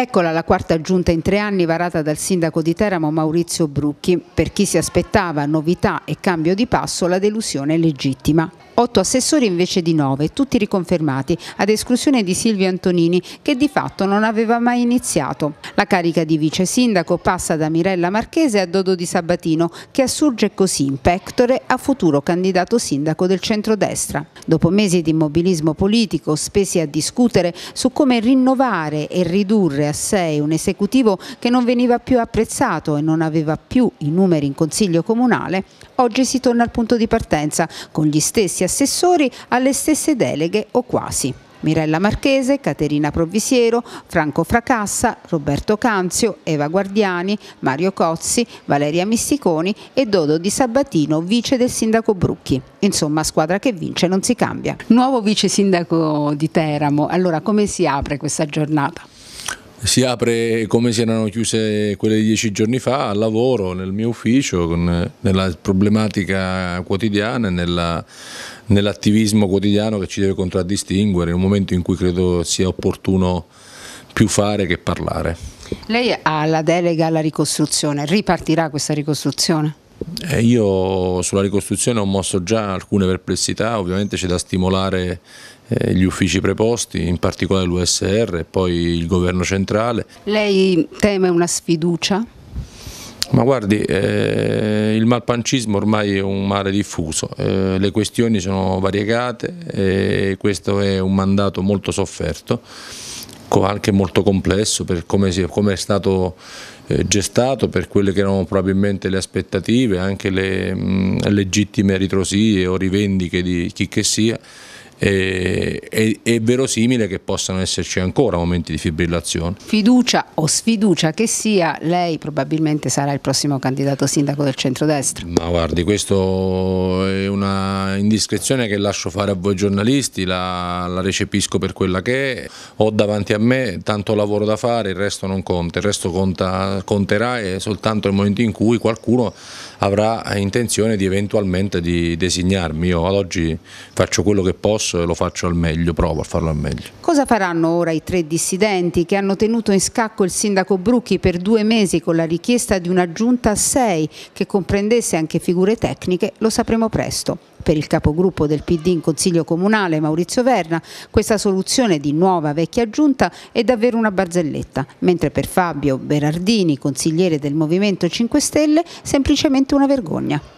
Eccola la quarta giunta in tre anni varata dal sindaco di Teramo Maurizio Brucchi. Per chi si aspettava novità e cambio di passo la delusione è legittima. Otto assessori invece di nove, tutti riconfermati, ad esclusione di Silvio Antonini che di fatto non aveva mai iniziato. La carica di vice sindaco passa da Mirella Marchese a Dodo di Sabatino che assurge così in pectore a futuro candidato sindaco del centrodestra. Dopo mesi di immobilismo politico spesi a discutere su come rinnovare e ridurre a 6, un esecutivo che non veniva più apprezzato e non aveva più i numeri in Consiglio Comunale, oggi si torna al punto di partenza con gli stessi assessori alle stesse deleghe o quasi. Mirella Marchese, Caterina Provvisiero, Franco Fracassa, Roberto Canzio, Eva Guardiani, Mario Cozzi, Valeria Misticoni e Dodo Di Sabatino, vice del sindaco Brucchi. Insomma, squadra che vince non si cambia. Nuovo vice sindaco di Teramo, allora come si apre questa giornata? si apre come si erano chiuse quelle di dieci giorni fa, al lavoro, nel mio ufficio, con, eh, nella problematica quotidiana, nella, nell'attivismo quotidiano che ci deve contraddistinguere, in un momento in cui credo sia opportuno più fare che parlare. Lei ha la delega alla ricostruzione, ripartirà questa ricostruzione? Eh, io sulla ricostruzione ho mosso già alcune perplessità, ovviamente c'è da stimolare eh, gli uffici preposti, in particolare l'USR e poi il governo centrale. Lei teme una sfiducia? Ma guardi, eh, il malpancismo ormai è un male diffuso, eh, le questioni sono variegate e questo è un mandato molto sofferto, anche molto complesso per come, si, come è stato eh, gestato, per quelle che erano probabilmente le aspettative, anche le mh, mm, legittime ritrosie o rivendiche di chi che sia e, e, è verosimile che possano esserci ancora momenti di fibrillazione. Fiducia o sfiducia che sia, lei probabilmente sarà il prossimo candidato sindaco del centrodestra. Ma guardi, questa è una indiscrezione che lascio fare a voi giornalisti, la, la recepisco per quella che è, ho davanti a me tanto lavoro da fare, il resto non conta, il resto conta, conterà soltanto nel momento in cui qualcuno avrà intenzione di eventualmente di designarmi, io ad oggi faccio quello che posso posso e lo faccio al meglio, provo a farlo al meglio. Cosa faranno ora i tre dissidenti che hanno tenuto in scacco il sindaco Brucchi per due mesi con la richiesta di una giunta a sei che comprendesse anche figure tecniche? Lo sapremo presto. Per il capogruppo del PD in Consiglio Comunale, Maurizio Verna, questa soluzione di nuova vecchia giunta è davvero una barzelletta, mentre per Fabio Berardini, consigliere del Movimento 5 Stelle, semplicemente una vergogna.